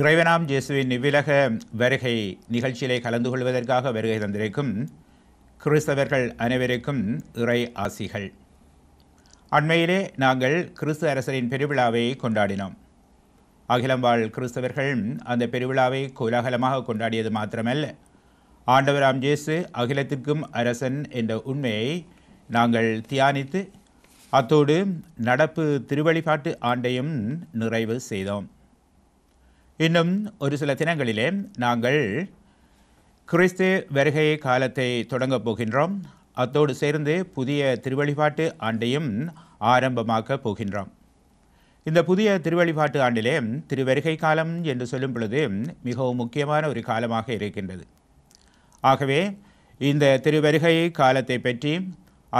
இறைவனாம் ஜேசுவின் இவ்விலக வருகை நிகழ்ச்சியிலே கலந்து கொள்வதற்காக வருகை தந்திருக்கும் கிறிஸ்தவர்கள் அனைவருக்கும் இறை ஆசிகள் அண்மையிலே நாங்கள் கிறிஸ்து அரசரின் பெருவிழாவை கொண்டாடினோம் அகிலம் வாழ் கிறிஸ்தவர்கள் அந்த பெருவிழாவை கோலாகலமாக கொண்டாடியது மாத்திரமல்ல ஆண்டவராம் ஜேசு அகிலத்திற்கும் அரசன் என்ற உண்மையை நாங்கள் தியானித்து அத்தோடு நடப்பு திருவழிபாட்டு ஆண்டையும் நிறைவு செய்தோம் இன்னும் ஒரு சில தினங்களிலே நாங்கள் கிறிஸ்து வருகை காலத்தை தொடங்கப் போகின்றோம் அத்தோடு சேர்ந்து புதிய திருவழிபாட்டு ஆண்டையும் ஆரம்பமாக்கப் போகின்றோம் இந்த புதிய திருவழிபாட்டு ஆண்டிலே திருவருகை காலம் என்று சொல்லும் பொழுது மிகவும் முக்கியமான ஒரு காலமாக இருக்கின்றது ஆகவே இந்த திருவருகை காலத்தை பற்றி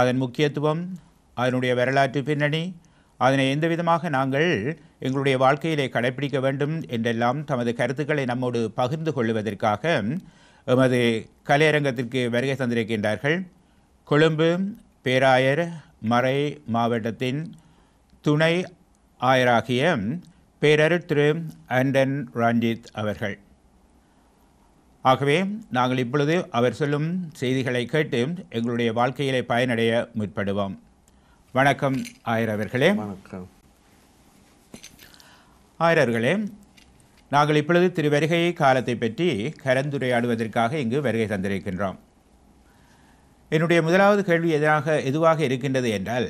அதன் முக்கியத்துவம் அதனுடைய வரலாற்று பின்னணி அதனை எந்த விதமாக நாங்கள் எங்களுடைய வாழ்க்கையிலே கடைபிடிக்க வேண்டும் என்றெல்லாம் தமது கருத்துக்களை நம்மோடு பகிர்ந்து கொள்வதற்காக எமது கலையரங்கத்திற்கு வருகை தந்திருக்கின்றார்கள் கொழும்பு பேராயர் மறை மாவட்டத்தின் துணை ஆயராகிய பேரர் திரு அண்டன் ரஞ்சித் அவர்கள் ஆகவே நாங்கள் இப்பொழுது அவர் சொல்லும் செய்திகளை கேட்டு எங்களுடைய வாழ்க்கையிலே பயனடைய முற்படுவோம் வணக்கம் ஆயர் அவர்களே வணக்கம் ஆயரர்களே நாங்கள் இப்பொழுது திரு வருகை காலத்தை பற்றி கலந்துரையாடுவதற்காக இங்கு வருகை தந்திருக்கின்றோம் என்னுடைய முதலாவது கேள்வி எதிராக எதுவாக இருக்கின்றது என்றால்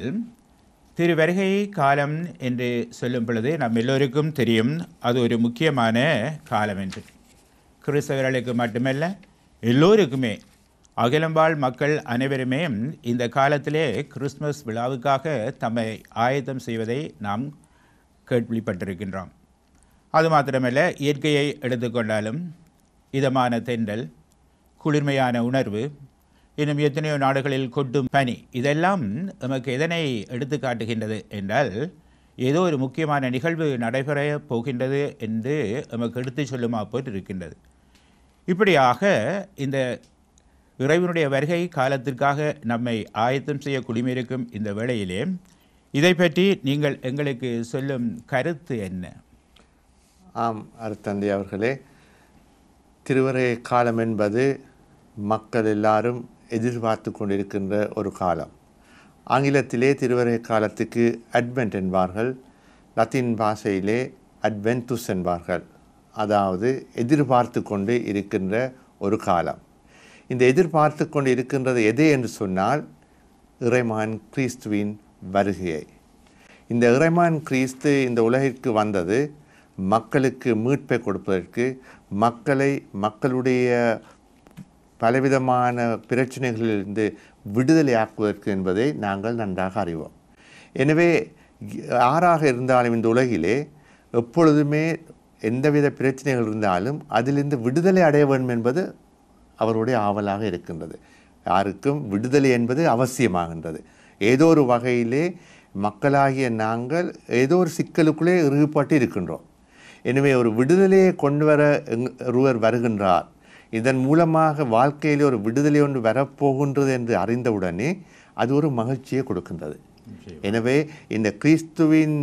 திரு வருகை காலம் என்று சொல்லும் பொழுது நம் எல்லோருக்கும் தெரியும் அது ஒரு முக்கியமான காலம் என்று கிறிஸ்தவர்களுக்கு மட்டுமல்ல எல்லோருக்குமே அகிலம்பாள் மக்கள் அனைவருமே இந்த காலத்திலே கிறிஸ்மஸ் விழாவுக்காக தம்மை ஆயத்தம் செய்வதை நாம் கேள்விப்பட்டிருக்கின்றோம் அது மாத்திரமல்ல இயற்கையை எடுத்துக்கொண்டாலும் இதமான தென்றல் குளிர்மையான உணர்வு இன்னும் எத்தனையோ நாடுகளில் கொட்டும் பனி இதெல்லாம் நமக்கு எதனை எடுத்து காட்டுகின்றது என்றால் ஏதோ ஒரு முக்கியமான நிகழ்வு நடைபெற போகின்றது என்று நமக்கு எடுத்து சொல்லுமா போல் இருக்கின்றது இப்படியாக இந்த இறைவனுடைய வருகை காலத்திற்காக நம்மை ஆயத்தம் செய்ய குடிமையிருக்கும் இந்த வேளையிலே இதை பற்றி நீங்கள் எங்களுக்கு சொல்லும் கருத்து என்ன ஆம் அருத்தந்தை அவர்களே திருவரை காலம் என்பது மக்கள் எல்லாரும் எதிர்பார்த்து கொண்டிருக்கின்ற ஒரு காலம் ஆங்கிலத்திலே திருவரை காலத்துக்கு அட்வென்ட் என்பார்கள் லத்தீன் பாஷையிலே அட்வென்துஸ் என்பார்கள் அதாவது எதிர்பார்த்து கொண்டு இருக்கின்ற ஒரு காலம் இந்த எதிர்பார்த்து கொண்டு இருக்கின்றது எதே என்று சொன்னால் இறைமான் கிறிஸ்துவின் வருகையை இந்த இறைமான் கிறிஸ்து இந்த உலகிற்கு வந்தது மக்களுக்கு மீட்பை கொடுப்பதற்கு மக்களை மக்களுடைய பலவிதமான பிரச்சனைகளிலிருந்து ஆக்குவதற்கு என்பதை நாங்கள் நன்றாக அறிவோம் எனவே யாராக இருந்தாலும் இந்த உலகிலே எப்பொழுதுமே எந்தவித பிரச்சனைகள் இருந்தாலும் அதிலிருந்து விடுதலை அடைய வேண்டும் என்பது அவருடைய ஆவலாக இருக்கின்றது யாருக்கும் விடுதலை என்பது அவசியமாகின்றது ஏதோ ஒரு வகையிலே மக்களாகிய நாங்கள் ஏதோ ஒரு சிக்கலுக்குள்ளே இறுகிப்பட்டு இருக்கின்றோம் எனவே ஒரு விடுதலையை கொண்டு வர ஒருவர் வருகின்றார் இதன் மூலமாக வாழ்க்கையில் ஒரு விடுதலை ஒன்று வரப்போகின்றது என்று அறிந்தவுடனே அது ஒரு மகிழ்ச்சியை கொடுக்கின்றது எனவே இந்த கிறிஸ்துவின்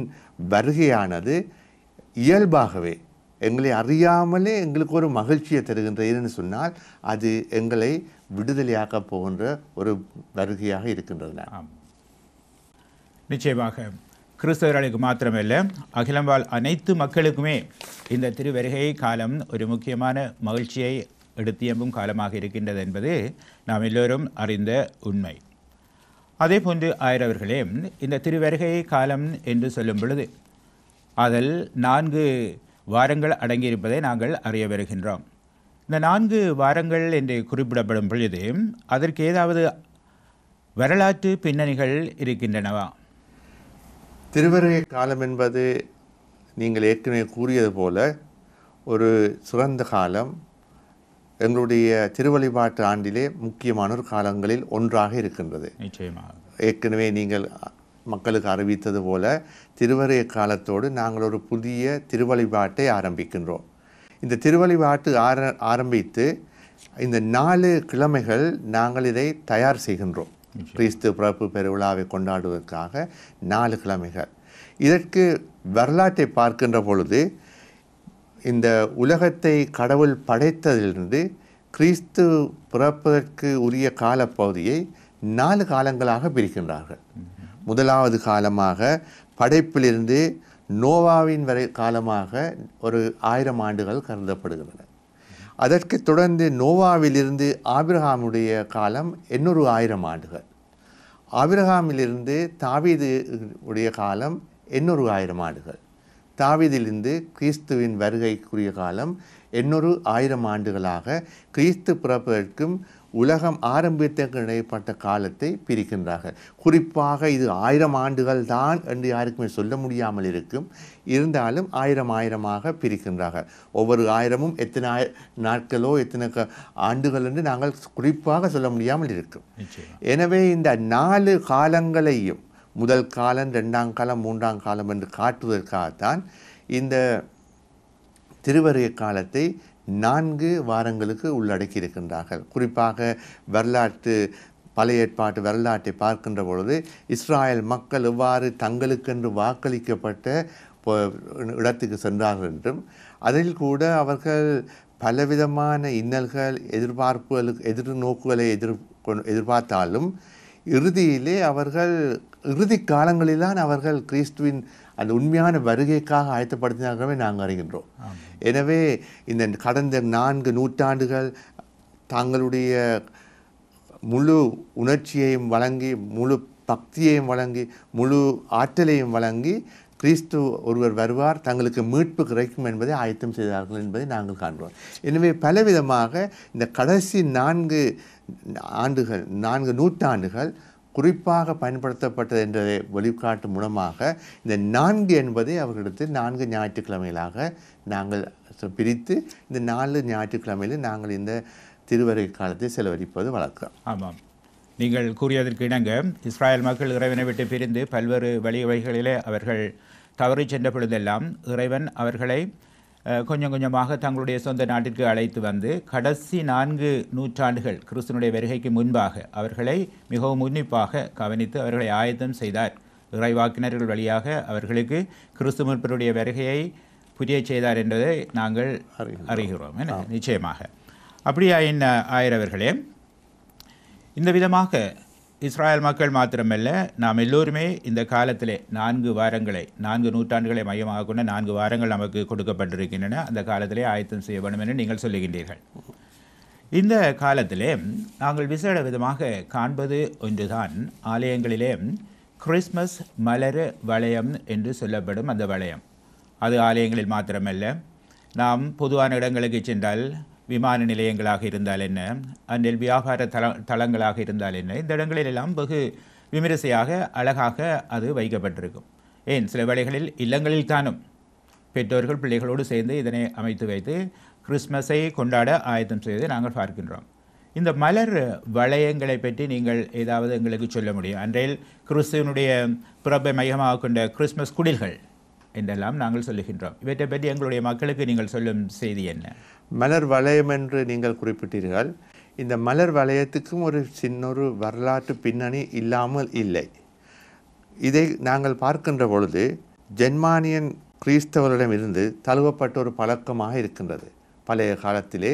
வருகையானது இயல்பாகவே எங்களை அறியாமலே எங்களுக்கு ஒரு மகிழ்ச்சியை தருகின்றதுன்னு சொன்னால் அது எங்களை விடுதலையாக்க போகின்ற ஒரு வருகையாக இருக்கின்றது நிச்சயமாக கிறிஸ்தவர்களுக்கு மாத்திரமல்ல அகிலம் வாழ் அனைத்து மக்களுக்குமே இந்த திருவருகை காலம் ஒரு முக்கியமான மகிழ்ச்சியை எடுத்தியம்பும் காலமாக இருக்கின்றது என்பது நாம் எல்லோரும் அறிந்த உண்மை அதே போன்று ஆயிரவர்களே இந்த திருவருகை காலம் என்று சொல்லும் பொழுது அதில் நான்கு வாரங்கள் அடங்கியிருப்பதை நாங்கள் அறிய வருகின்றோம் இந்த நான்கு வாரங்கள் என்று குறிப்பிடப்படும் பொழுது அதற்கு ஏதாவது வரலாற்று பின்னணிகள் இருக்கின்றனவா திருவரைய காலம் என்பது நீங்கள் ஏற்கனவே கூறியது போல ஒரு சுரந்த காலம் எங்களுடைய திருவழிபாட்டு ஆண்டிலே முக்கியமான ஒரு காலங்களில் ஒன்றாக இருக்கின்றது ஏற்கனவே நீங்கள் மக்களுக்கு அறிவித்தது போல திருவரைய காலத்தோடு நாங்கள் ஒரு புதிய திருவழிபாட்டை ஆரம்பிக்கின்றோம் இந்த திருவழிபாட்டு ஆர ஆரம்பித்து இந்த நாலு கிழமைகள் நாங்கள் இதை தயார் செய்கின்றோம் கிறிஸ்து பிறப்பு பெருவிழாவை கொண்டாடுவதற்காக நாலு கிழமைகள் இதற்கு வரலாற்றை பார்க்கின்ற பொழுது இந்த உலகத்தை கடவுள் படைத்ததிலிருந்து கிறிஸ்து பிறப்பதற்கு உரிய காலப்பகுதியை நாலு காலங்களாக பிரிக்கின்றார்கள் முதலாவது காலமாக படைப்பிலிருந்து நோவாவின் வரை காலமாக ஒரு ஆயிரம் ஆண்டுகள் கருதப்படுகின்றன அதற்கு தொடர்ந்து நோவாவிலிருந்து ஆபிரஹாமுடைய காலம் எண்ணூறு ஆயிரம் ஆண்டுகள் ஆபிரஹாமிலிருந்து தாவீது உடைய காலம் எண்ணூறு ஆயிரம் ஆண்டுகள் தாவீதிலிருந்து கிறிஸ்துவின் வருகைக்குரிய காலம் எண்ணூறு ஆயிரம் ஆண்டுகளாக கிறிஸ்து பிறப்பிற்கும் உலகம் ஆரம்பித்தங்க நினைப்பட்ட காலத்தை பிரிக்கின்றார்கள் குறிப்பாக இது ஆயிரம் ஆண்டுகள் தான் என்று யாருக்குமே சொல்ல முடியாமல் இருக்கும் இருந்தாலும் ஆயிரம் ஆயிரமாக பிரிக்கின்றார்கள் ஒவ்வொரு ஆயிரமும் எத்தனை நாட்களோ எத்தனை ஆண்டுகள் என்று நாங்கள் குறிப்பாக சொல்ல முடியாமல் இருக்கும் எனவே இந்த நாலு காலங்களையும் முதல் காலம் ரெண்டாம் காலம் மூன்றாம் காலம் என்று காட்டுவதற்காகத்தான் இந்த திருவரைய காலத்தை நான்கு வாரங்களுக்கு உள்ளடக்கி இருக்கின்றார்கள் குறிப்பாக வரலாற்று பழைய ஏற்பாட்டு வரலாற்றை பார்க்கின்ற பொழுது இஸ்ராயல் மக்கள் எவ்வாறு தங்களுக்கென்று வாக்களிக்கப்பட்ட இடத்துக்கு சென்றார்கள் என்றும் அதில் கூட அவர்கள் பலவிதமான இன்னல்கள் எதிர்பார்ப்புகளுக்கு எதிர்நோக்குகளை எதிர் எதிர்பார்த்தாலும் இறுதியிலே அவர்கள் இறுதி காலங்களில்தான் அவர்கள் கிறிஸ்துவின் அந்த உண்மையான வருகைக்காக ஆயத்தப்படுத்தினார்களே நாங்கள் அறிகின்றோம் எனவே இந்த கடந்த நான்கு நூற்றாண்டுகள் தாங்களுடைய முழு உணர்ச்சியையும் வழங்கி முழு பக்தியையும் வழங்கி முழு ஆற்றலையும் வழங்கி கிறிஸ்து ஒருவர் வருவார் தங்களுக்கு மீட்பு கிடைக்கும் என்பதை ஆயத்தம் செய்தார்கள் என்பதை நாங்கள் காண்கிறோம் எனவே பலவிதமாக இந்த கடைசி நான்கு ஆண்டுகள் நான்கு நூற்றாண்டுகள் குறிப்பாக பயன்படுத்தப்பட்டது என்றதை வெளிக்காட்டும் மூலமாக இந்த நான்கு என்பதை அவர்களுக்கு நான்கு ஞாயிற்றுக்கிழமைகளாக நாங்கள் பிரித்து இந்த நாலு ஞாயிற்றுக்கிழமையில் நாங்கள் இந்த திருவரை காலத்தை செலவழிப்பது வழக்கம் ஆமாம் நீங்கள் கூறியதற்கு இணங்க இஸ்ராயல் மக்கள் இறைவனை விட்டு பிரிந்து பல்வேறு வழி வகைகளிலே அவர்கள் தவறி சென்ற பொழுதெல்லாம் இறைவன் அவர்களை கொஞ்சம் கொஞ்சமாக தங்களுடைய சொந்த நாட்டிற்கு அழைத்து வந்து கடைசி நான்கு நூற்றாண்டுகள் கிறிஸ்தனுடைய வருகைக்கு முன்பாக அவர்களை மிகவும் உன்னிப்பாக கவனித்து அவர்களை ஆயத்தம் செய்தார் இறைவாக்கினர்கள் வழியாக அவர்களுக்கு கிறிஸ்து கிறிஸ்துமற்பருடைய வருகையை புரிய செய்தார் என்பதை நாங்கள் அறிகிறோம் நிச்சயமாக அப்படியாயின் ஆயிரவர்களே இந்த விதமாக இஸ்ராயல் மக்கள் மாத்திரமல்ல நாம் எல்லோருமே இந்த காலத்திலே நான்கு வாரங்களை நான்கு நூற்றாண்டுகளை மையமாக கொண்ட நான்கு வாரங்கள் நமக்கு கொடுக்கப்பட்டிருக்கின்றன அந்த காலத்திலே ஆயத்தம் செய்ய வேண்டும் என்று நீங்கள் சொல்லுகின்றீர்கள் இந்த காலத்திலே நாங்கள் விசேட விதமாக காண்பது ஒன்றுதான் ஆலயங்களிலே கிறிஸ்மஸ் மலர் வளையம் என்று சொல்லப்படும் அந்த வளையம் அது ஆலயங்களில் மாத்திரமல்ல நாம் பொதுவான இடங்களுக்கு சென்றால் விமான நிலையங்களாக இருந்தால் என்ன அன்றில் வியாபார தள தளங்களாக இருந்தால் என்ன இந்த இடங்களிலெல்லாம் வெகு விமரிசையாக அழகாக அது வைக்கப்பட்டிருக்கும் ஏன் சில வேளைகளில் இல்லங்களில் தானும் பெற்றோர்கள் பிள்ளைகளோடு சேர்ந்து இதனை அமைத்து வைத்து கிறிஸ்மஸை கொண்டாட ஆயத்தம் செய்து நாங்கள் பார்க்கின்றோம் இந்த மலர் வளையங்களை பற்றி நீங்கள் ஏதாவது எங்களுக்கு சொல்ல முடியும் அன்றையில் கிறிஸ்துவனுடைய பிறப்பை மையமாக கொண்ட கிறிஸ்மஸ் குடில்கள் என்றெல்லாம் நாங்கள் சொல்லுகின்றோம் இவற்றை பற்றி எங்களுடைய மக்களுக்கு நீங்கள் சொல்லும் செய்தி என்ன மலர் வளையம் என்று நீங்கள் குறிப்பிட்டீர்கள் இந்த மலர் வளையத்துக்கும் ஒரு சின்ன ஒரு வரலாற்று பின்னணி இல்லாமல் இல்லை இதை நாங்கள் பார்க்கின்ற பொழுது ஜென்மானியன் கிறிஸ்தவர்களிடமிருந்து தழுவப்பட்ட ஒரு பழக்கமாக இருக்கின்றது பழைய காலத்திலே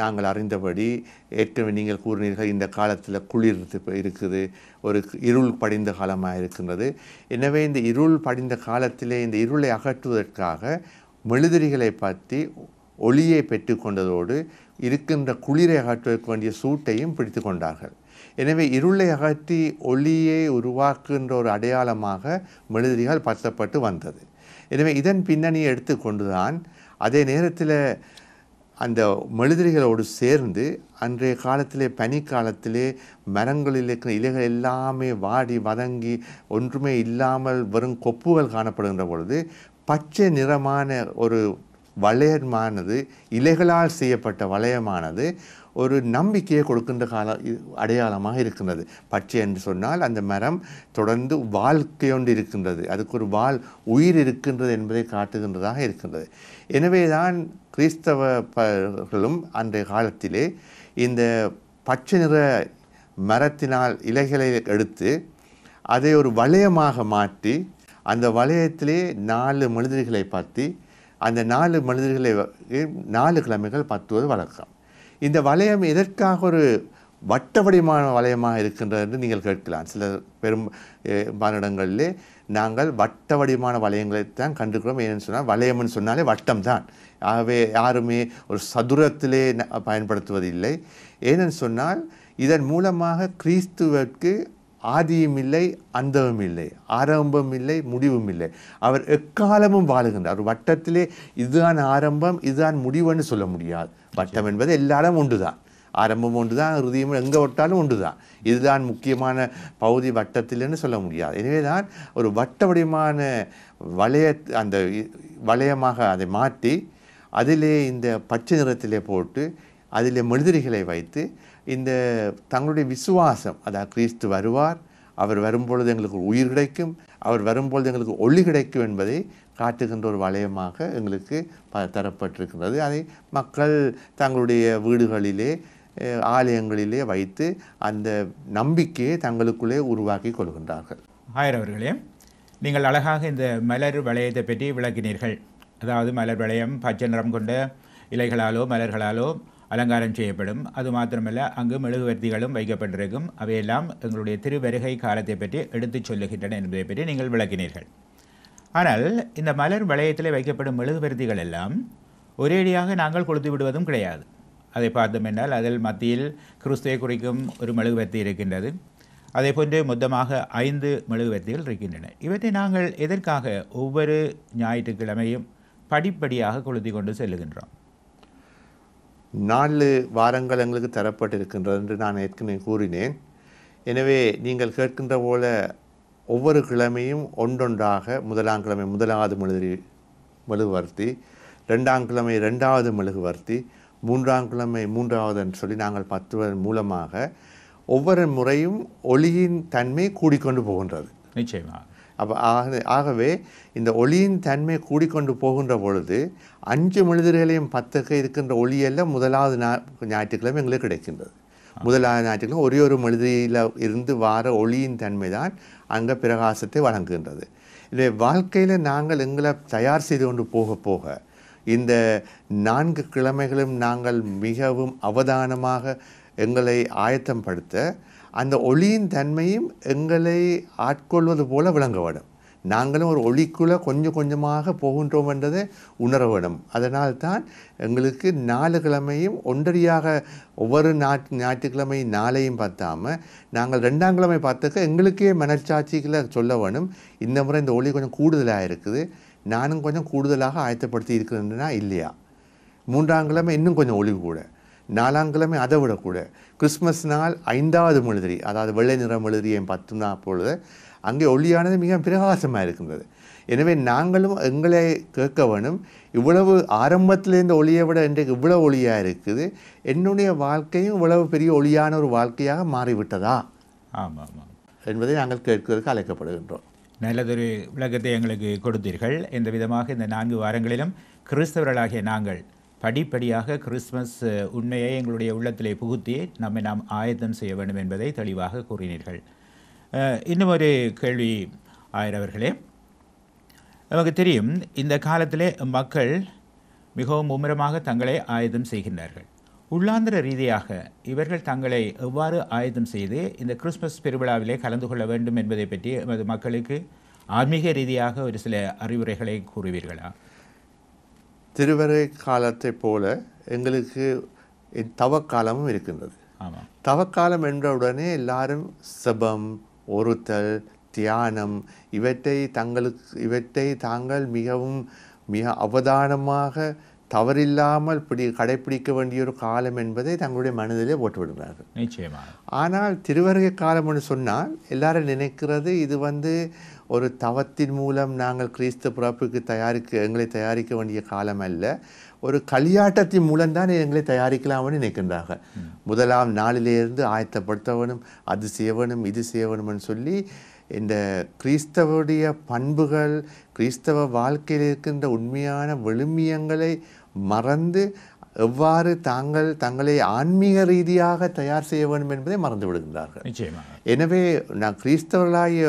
நாங்கள் அறிந்தபடி ஏற்கனவே நீங்கள் கூறினீர்கள் இந்த காலத்தில் குளிர் இருக்குது ஒரு இருள் படிந்த காலமாக இருக்கின்றது எனவே இந்த இருள் படிந்த காலத்திலே இந்த இருளை அகற்றுவதற்காக மெழுதிரிகளை பற்றி ஒளியை பெற்று கொண்டதோடு இருக்கின்ற குளிரை அகற்றுவதற்கு வேண்டிய சூட்டையும் பிடித்து கொண்டார்கள் எனவே இருளை அகற்றி ஒளியை உருவாக்குகின்ற ஒரு அடையாளமாக மெழுதிரிகள் பற்றப்பட்டு வந்தது எனவே இதன் பின்னணியை எடுத்துக்கொண்டுதான் அதே நேரத்தில் அந்த மெழுதிரிகளோடு சேர்ந்து அன்றைய காலத்திலே பனிக்காலத்திலே மரங்களில் இருக்கிற இலைகள் எல்லாமே வாடி வதங்கி ஒன்றுமே இல்லாமல் வெறும் கொப்புகள் காணப்படுகின்ற பொழுது பச்சை நிறமான ஒரு வளையமானது இலைகளால் செய்யப்பட்ட வளையமானது ஒரு நம்பிக்கையை கொடுக்கின்ற கால அடையாளமாக இருக்கின்றது பச்சை என்று சொன்னால் அந்த மரம் தொடர்ந்து வாழ்க்கையொண்டு இருக்கின்றது அதுக்கு ஒரு வாழ் உயிர் இருக்கின்றது என்பதை காட்டுகின்றதாக இருக்கின்றது எனவே தான் கிறிஸ்தவர்களும் அன்றைய காலத்திலே இந்த பச்சை நிற மரத்தினால் இலைகளை எடுத்து அதை ஒரு வளையமாக மாற்றி அந்த வளையத்திலே நாலு மனிதர்களை பார்த்து அந்த நாலு மனிதர்களை நாலு கிழமைகள் பத்துவது வழக்கம் இந்த வளையம் எதற்காக ஒரு வட்ட வடிவமான வளையமாக இருக்கின்றது என்று நீங்கள் கேட்கலாம் சில பெரும் மாநிலங்களிலே நாங்கள் வட்ட வடிவமான தான் கண்டுக்கிறோம் ஏன்னு சொன்னால் வளையம்னு சொன்னாலே வட்டம் தான் ஆகவே யாருமே ஒரு சதுரத்திலே பயன்படுத்துவதில்லை ஏனென்று சொன்னால் இதன் மூலமாக கிறிஸ்துவிற்கு ஆதியும் இல்லை அந்தமும் இல்லை ஆரம்பம் இல்லை முடிவும் இல்லை அவர் எக்காலமும் வாழுகின்றார் ஒரு வட்டத்திலே இதுதான் ஆரம்பம் இதுதான் முடிவுன்னு சொல்ல முடியாது வட்டம் என்பது எல்லாரும் ஒன்று தான் ஆரம்பம் ஒன்று தான் இறுதியும் எங்கே விட்டாலும் ஒன்று தான் இதுதான் முக்கியமான பகுதி வட்டத்தில்னு சொல்ல முடியாது எனவே தான் ஒரு வட்ட வடிவமான வளைய அந்த வளையமாக அதை மாற்றி அதிலே இந்த பச்சை நிறத்திலே போட்டு அதில் மனிதர்களை வைத்து இந்த தங்களுடைய விசுவாசம் அதாவது கிறிஸ்து வருவார் அவர் வரும்பொழுது எங்களுக்கு உயிர் கிடைக்கும் அவர் வரும்பொழுது எங்களுக்கு ஒளி கிடைக்கும் என்பதை காட்டுகின்ற ஒரு வளையமாக எங்களுக்கு ப தரப்பட்டிருக்கின்றது அதை மக்கள் தங்களுடைய வீடுகளிலே ஆலயங்களிலே வைத்து அந்த நம்பிக்கையை தங்களுக்குள்ளே உருவாக்கி கொள்கின்றார்கள் ஆயர் அவர்களே நீங்கள் அழகாக இந்த மலர் வளையத்தை பற்றி விளக்கினீர்கள் அதாவது மலர் வளையம் பச்சை நிறம் கொண்ட இலைகளாலோ மலர்களாலோ அலங்காரம் செய்யப்படும் அது மாத்திரமல்ல அங்கு மெழுகுவர்த்திகளும் வைக்கப்பட்டிருக்கும் அவையெல்லாம் எங்களுடைய திருவருகை காலத்தை பற்றி எடுத்துச் சொல்லுகின்றன என்பதை பற்றி நீங்கள் விளக்கினீர்கள் ஆனால் இந்த மலர் வளையத்தில் வைக்கப்படும் மெழுகுவர்த்திகள் எல்லாம் ஒரேடியாக நாங்கள் கொடுத்து விடுவதும் கிடையாது அதை பார்த்தோம் என்றால் அதில் மத்தியில் கிறிஸ்துவை குறிக்கும் ஒரு மெழுகுவர்த்தி இருக்கின்றது அதே போன்று மொத்தமாக ஐந்து மெழுகுவர்த்திகள் இருக்கின்றன இவற்றை நாங்கள் எதற்காக ஒவ்வொரு ஞாயிற்றுக்கிழமையும் படிப்படியாக கொளுத்தி கொண்டு செல்லுகின்றோம் நாலு வாரங்கள் எங்களுக்கு தரப்பட்டிருக்கின்றது என்று நான் ஏற்கனவே கூறினேன் எனவே நீங்கள் கேட்கின்ற போல ஒவ்வொரு கிழமையும் ஒன்றொன்றாக முதலாம் கிழமை முதலாவது மெழுகு மெழுகுவர்த்தி ரெண்டாம் கிழமை ரெண்டாவது மெழுகுவர்த்தி மூன்றாம் கிழமை மூன்றாவதுன்னு சொல்லி நாங்கள் பத்துவதன் மூலமாக ஒவ்வொரு முறையும் ஒளியின் தன்மை கூடிக்கொண்டு போகின்றது நிச்சயமாக அப்போ ஆக ஆகவே இந்த ஒளியின் தன்மை கூடிக்கொண்டு போகின்ற பொழுது அஞ்சு மனிதர்களையும் பத்துக்கு இருக்கின்ற ஒளியெல்லாம் முதலாவது நா ஞாயிற்றுக்கிழமை எங்களுக்கு கிடைக்கின்றது முதலாவது ஞாயிற்றுக்கிழமை ஒரே ஒரு மனிதரியில் இருந்து வார ஒளியின் தன்மை தான் அங்கே பிரகாசத்தை வழங்குகின்றது இல்லை வாழ்க்கையில் நாங்கள் எங்களை தயார் செய்து கொண்டு போக போக இந்த நான்கு கிழமைகளும் நாங்கள் மிகவும் அவதானமாக எங்களை ஆயத்தம் படுத்த அந்த ஒளியின் தன்மையும் எங்களை ஆட்கொள்வது போல விளங்க வேண்டும் நாங்களும் ஒரு ஒளிக்குள்ளே கொஞ்சம் கொஞ்சமாக போகின்றோம் என்றதை உணர வேண்டும் அதனால் தான் எங்களுக்கு நாலு கிழமையும் ஒன்றரியாக ஒவ்வொரு நாட் ஞாயிற்றுக்கிழமை நாளையும் பார்த்தாமல் நாங்கள் ரெண்டாம் கிழமை பார்த்துக்க எங்களுக்கே மனச்சாட்சிகளை சொல்ல வேணும் இந்த முறை இந்த ஒளி கொஞ்சம் கூடுதலாக இருக்குது நானும் கொஞ்சம் கூடுதலாக ஆயத்தப்படுத்தி இருக்கிறேன்னா இல்லையா மூன்றாம் கிழமை இன்னும் கொஞ்சம் ஒளி கூட நாலாங்கிழமை அதை விடக்கூட கிறிஸ்மஸ் நாள் ஐந்தாவது மெழுதிரி அதாவது வெள்ளை நிற மெழுதிரியும் பத்து பொழுது அங்கே ஒளியானது மிக பிரகாசமாக இருக்கின்றது எனவே நாங்களும் எங்களை கேட்க வேணும் இவ்வளவு ஆரம்பத்தில் ஒளியை விட இன்றைக்கு இவ்வளோ ஒளியாக இருக்குது என்னுடைய வாழ்க்கையும் இவ்வளவு பெரிய ஒளியான ஒரு வாழ்க்கையாக மாறிவிட்டதா ஆமாம் ஆமாம் என்பதை நாங்கள் கேட்கிறதுக்கு அழைக்கப்படுகின்றோம் நல்லதொரு விளக்கத்தை எங்களுக்கு கொடுத்தீர்கள் இந்த விதமாக இந்த நான்கு வாரங்களிலும் கிறிஸ்தவர்களாகிய நாங்கள் படிப்படியாக கிறிஸ்மஸ் உண்மையை எங்களுடைய உள்ளத்திலே புகுத்தி நம்மை நாம் ஆயத்தம் செய்ய வேண்டும் என்பதை தெளிவாக கூறினீர்கள் இன்னும் ஒரு கேள்வி ஆயிரவர்களே நமக்கு தெரியும் இந்த காலத்திலே மக்கள் மிகவும் மும்முரமாக தங்களை ஆயுதம் செய்கின்றார்கள் உள்ளாந்திர ரீதியாக இவர்கள் தங்களை எவ்வாறு ஆயுதம் செய்து இந்த கிறிஸ்மஸ் பெருவிழாவிலே கலந்து கொள்ள வேண்டும் என்பதை பற்றி எமது மக்களுக்கு ஆன்மீக ரீதியாக ஒரு சில அறிவுரைகளை கூறுவீர்களா திருவரை காலத்தை போல எங்களுக்கு தவக்காலமும் இருக்கின்றது தவக்காலம் என்றவுடனே எல்லாரும் செபம் ஒருத்தல் தியானம் இவற்றை தங்களுக்கு இவற்றை தாங்கள் மிகவும் மிக அவதானமாக தவறில்லாமல் பிடி கடைபிடிக்க வேண்டிய ஒரு காலம் என்பதை தங்களுடைய மனதிலே போட்டுவிடுகிறார்கள் ஆனால் திருவருகை காலம் என்று சொன்னால் எல்லாரும் நினைக்கிறது இது வந்து ஒரு தவத்தின் மூலம் நாங்கள் கிறிஸ்து பிறப்புக்கு தயாரிக்க எங்களை தயாரிக்க வேண்டிய காலம் அல்ல ஒரு களியாட்டத்தின் மூலம்தான் எங்களை தயாரிக்கலாம்னு நினைக்கின்றாங்க முதலாம் நாளிலேருந்து ஆயத்தப்படுத்தவனும் அது செய்யணும் இது செய்யணும்னு சொல்லி இந்த கிறிஸ்தவருடைய பண்புகள் கிறிஸ்தவ வாழ்க்கையில் இருக்கின்ற உண்மையான விழுமியங்களை மறந்து எவ்வாறு தாங்கள் தங்களை ஆன்மீக ரீதியாக தயார் செய்ய வேண்டும் என்பதை மறந்து விடுகின்றார்கள் எனவே நான் கிறிஸ்தவர்களாகிய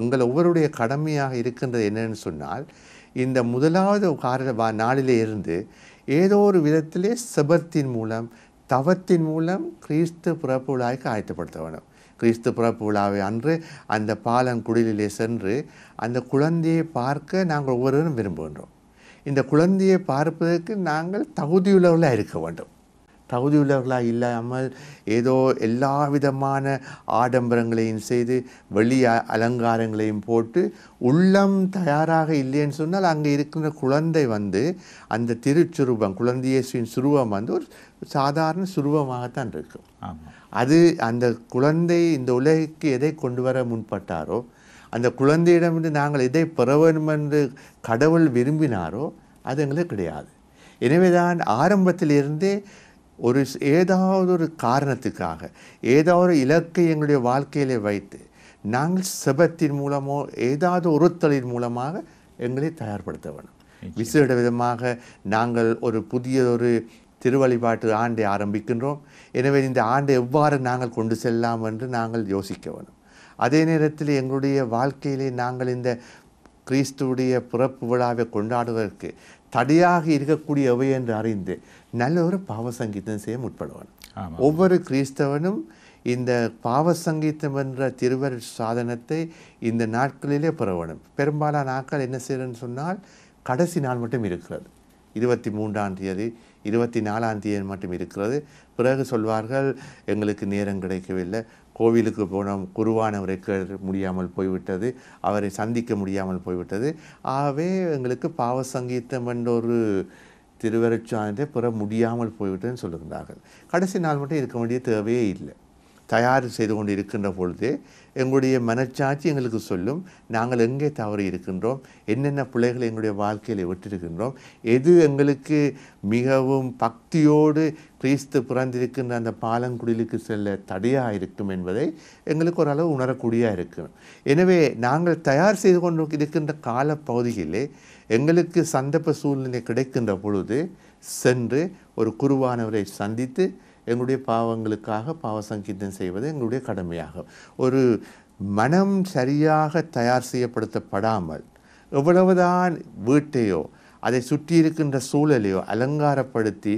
எங்கள் ஒவ்வொருடைய கடமையாக இருக்கின்றது என்னன்னு சொன்னால் இந்த முதலாவது கார நாளிலே இருந்து ஏதோ ஒரு விதத்திலே செபத்தின் மூலம் தவத்தின் மூலம் கிறிஸ்து பிறப்பு விழாய்க்கு ஆயத்தப்படுத்த வேணும் கிறிஸ்து பிறப்பு விழாவை அன்று அந்த பாலன் குடிலே சென்று அந்த குழந்தையை பார்க்க நாங்கள் ஒவ்வொருவரும் விரும்புகின்றோம் இந்த குழந்தையை பார்ப்பதற்கு நாங்கள் தகுதியுள்ளவர்களாக இருக்க வேண்டும் தகுதியுள்ளவர்களாக இல்லாமல் ஏதோ எல்லா விதமான ஆடம்பரங்களையும் செய்து வெளி அலங்காரங்களையும் போட்டு உள்ளம் தயாராக இல்லைன்னு சொன்னால் அங்கே இருக்கிற குழந்தை வந்து அந்த திருச்சுருபம் குழந்தையேசுவின் சுருவம் வந்து ஒரு சாதாரண சுருவமாகத்தான் இருக்கும் அது அந்த குழந்தை இந்த உலகிற்கு எதை கொண்டு வர முன்பட்டாரோ அந்த குழந்தையிடமிருந்து நாங்கள் எதை பெற வேண்டும் என்று கடவுள் விரும்பினாரோ அது எங்களுக்கு கிடையாது எனவே தான் ஆரம்பத்திலிருந்தே ஒரு ஏதாவது ஒரு காரணத்துக்காக ஏதாவது ஒரு இலக்கை எங்களுடைய வாழ்க்கையிலே வைத்து நாங்கள் செபத்தின் மூலமோ ஏதாவது ஒருத்தலின் மூலமாக எங்களை தயார்படுத்த வேணும் விசேட விதமாக நாங்கள் ஒரு புதிய ஒரு திருவழிபாட்டு ஆண்டை ஆரம்பிக்கின்றோம் எனவே இந்த ஆண்டை எவ்வாறு நாங்கள் கொண்டு செல்லலாம் என்று நாங்கள் யோசிக்க வேணும் அதே நேரத்தில் எங்களுடைய வாழ்க்கையிலே நாங்கள் இந்த கிறிஸ்துவுடைய பிறப்பு விழாவை கொண்டாடுவதற்கு தடையாக இருக்கக்கூடிய அவை என்று அறிந்து நல்ல ஒரு பாவ சங்கீதம் செய்ய முற்படுவன் ஒவ்வொரு கிறிஸ்தவனும் இந்த பாவ சங்கீதம் என்ற திருவர் சாதனத்தை இந்த நாட்களிலே பெற பெரும்பாலான ஆக்கள் என்ன செய்யறன்னு சொன்னால் கடைசி நாள் மட்டும் இருக்கிறது இருபத்தி மூன்றாம் தேதி இருபத்தி நாலாம் தேதி மட்டும் இருக்கிறது பிறகு சொல்வார்கள் எங்களுக்கு நேரம் கிடைக்கவில்லை கோவிலுக்கு போனோம் குருவானவரை முடியாமல் போய்விட்டது அவரை சந்திக்க முடியாமல் போய்விட்டது ஆகவே எங்களுக்கு பாவ சங்கீதம் என்ற ஒரு பிற முடியாமல் போய்விட்டதுன்னு சொல்லுகின்றார்கள் கடைசி நாள் மட்டும் இருக்க வேண்டிய தேவையே இல்லை தயார் செய்து கொண்டு இருக்கின்ற பொழுதே எங்களுடைய மனச்சாட்சி எங்களுக்கு சொல்லும் நாங்கள் எங்கே தவறி இருக்கின்றோம் என்னென்ன பிள்ளைகள் எங்களுடைய வாழ்க்கையில் விட்டிருக்கின்றோம் எது எங்களுக்கு மிகவும் பக்தியோடு கிறிஸ்து பிறந்திருக்கின்ற அந்த பாலங்குடிலுக்கு செல்ல தடையாக இருக்கும் என்பதை எங்களுக்கு ஓரளவு உணரக்கூடியாக இருக்கும் எனவே நாங்கள் தயார் செய்து கொண்டு இருக்கின்ற காலப்பகுதியிலே எங்களுக்கு சந்தர்ப்ப சூழ்நிலை கிடைக்கின்ற பொழுது சென்று ஒரு குருவானவரை சந்தித்து எங்களுடைய பாவங்களுக்காக பாவ சங்கீதம் செய்வது எங்களுடைய கடமையாகும் ஒரு மனம் சரியாக தயார் செய்யப்படுத்தப்படாமல் எவ்வளவுதான் வீட்டையோ அதை சுற்றி இருக்கின்ற சூழலையோ அலங்காரப்படுத்தி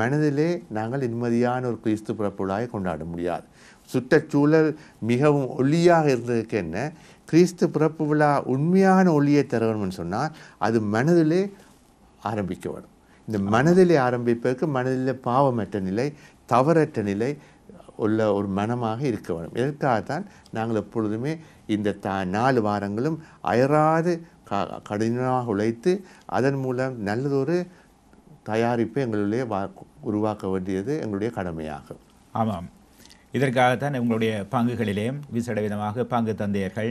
மனதிலே நாங்கள் நிம்மதியான ஒரு கிறிஸ்து பிறப்புகளாக கொண்டாட முடியாது சுற்றச்சூழல் மிகவும் ஒளியாக இருந்ததுக்கு என்ன கிறிஸ்து பிறப்பு விழா உண்மையான ஒளியை தருவோம்னு சொன்னால் அது மனதிலே ஆரம்பிக்க வேணும் இந்த மனதிலே ஆரம்பிப்பதற்கு மனதில் பாவமற்ற நிலை தவறற்ற நிலை உள்ள ஒரு மனமாக இருக்க வேண்டும் இதற்காகத்தான் நாங்கள் எப்பொழுதுமே இந்த த நாலு வாரங்களும் அயராது கடினமாக உழைத்து அதன் மூலம் நல்லதொரு தயாரிப்பை எங்களுடைய வா உருவாக்க வேண்டியது எங்களுடைய கடமையாகும் ஆமாம் இதற்காகத்தான் உங்களுடைய பங்குகளிலே விசடவிதமாக விதமாக பங்கு தந்தையர்கள்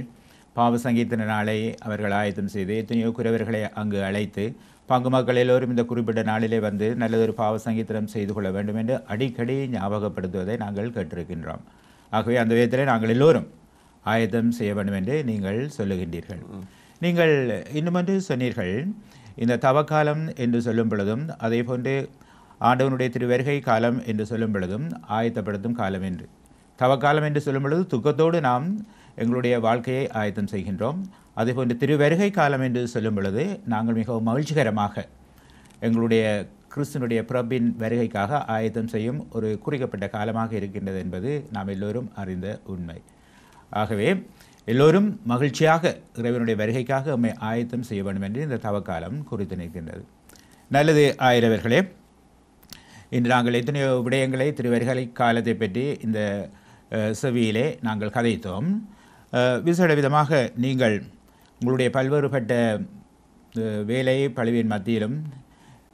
பாவ சங்கீர்த்தன நாளை அவர்கள் ஆயத்தம் செய்து எத்தனையோ குறவர்களை அங்கு அழைத்து பங்கு மக்கள் எல்லோரும் இந்த குறிப்பிட்ட நாளிலே வந்து நல்லதொரு பாவ சங்கீதனம் செய்து கொள்ள வேண்டும் என்று அடிக்கடி ஞாபகப்படுத்துவதை நாங்கள் கேட்டிருக்கின்றோம் ஆகவே அந்த விதத்தில் நாங்கள் எல்லோரும் ஆயத்தம் செய்ய வேண்டும் என்று நீங்கள் சொல்லுகின்றீர்கள் நீங்கள் இன்னுமொன்று சொன்னீர்கள் இந்த தவக்காலம் என்று சொல்லும் பொழுதும் அதே போன்று ஆண்டவனுடைய திருவருகை காலம் என்று சொல்லும் பொழுதும் ஆயத்தப்படுத்தும் காலம் என்று தவக்காலம் என்று சொல்லும் பொழுது துக்கத்தோடு நாம் எங்களுடைய வாழ்க்கையை ஆயத்தம் செய்கின்றோம் அதேபோன்று திருவருகை காலம் என்று சொல்லும் பொழுது நாங்கள் மிகவும் மகிழ்ச்சிகரமாக எங்களுடைய கிறிஸ்தனுடைய பிரபின் வருகைக்காக ஆயத்தம் செய்யும் ஒரு குறிக்கப்பட்ட காலமாக இருக்கின்றது என்பது நாம் எல்லோரும் அறிந்த உண்மை ஆகவே எல்லோரும் மகிழ்ச்சியாக இறைவனுடைய வருகைக்காக உண்மை ஆயத்தம் செய்ய வேண்டும் என்று இந்த தவக்காலம் குறித்து நிற்கின்றது நல்லது ஆயிரவர்களே இன்று நாங்கள் எத்தனையோ விடயங்களை திருவருகை காலத்தை பற்றி இந்த செவியிலே நாங்கள் கதைத்தோம் விசேட விதமாக நீங்கள் உங்களுடைய பல்வேறுபட்ட வேலை பழுவின் மத்தியிலும்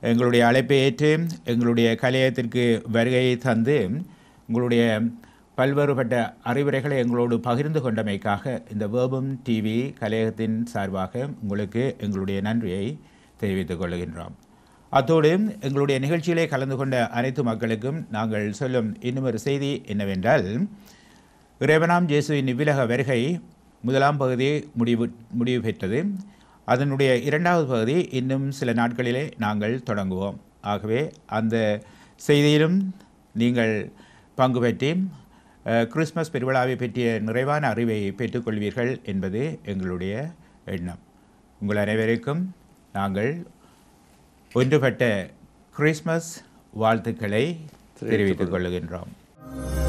எங்களுடைய அழைப்பை ஏற்று எங்களுடைய கலையத்திற்கு வருகையை தந்து உங்களுடைய பல்வேறுபட்ட அறிவுரைகளை எங்களோடு பகிர்ந்து கொண்டமைக்காக இந்த வேபம் டிவி கலையகத்தின் சார்பாக உங்களுக்கு எங்களுடைய நன்றியை தெரிவித்துக் கொள்கின்றோம் அத்தோடு எங்களுடைய நிகழ்ச்சியிலே கலந்து கொண்ட அனைத்து மக்களுக்கும் நாங்கள் சொல்லும் இன்னும் ஒரு செய்தி என்னவென்றால் இறைவனாம் ஜேசுவின் இவ்விலக வருகை முதலாம் பகுதி முடிவு முடிவு பெற்றது அதனுடைய இரண்டாவது பகுதி இன்னும் சில நாட்களிலே நாங்கள் தொடங்குவோம் ஆகவே அந்த செய்தியிலும் நீங்கள் பங்கு பெற்றி கிறிஸ்மஸ் பெருவிழாவை பற்றிய நிறைவான அறிவை பெற்றுக்கொள்வீர்கள் என்பது எங்களுடைய எண்ணம் உங்கள் அனைவருக்கும் நாங்கள் ஒன்றுபட்ட கிறிஸ்மஸ் வாழ்த்துக்களை தெரிவித்துக் கொள்கின்றோம்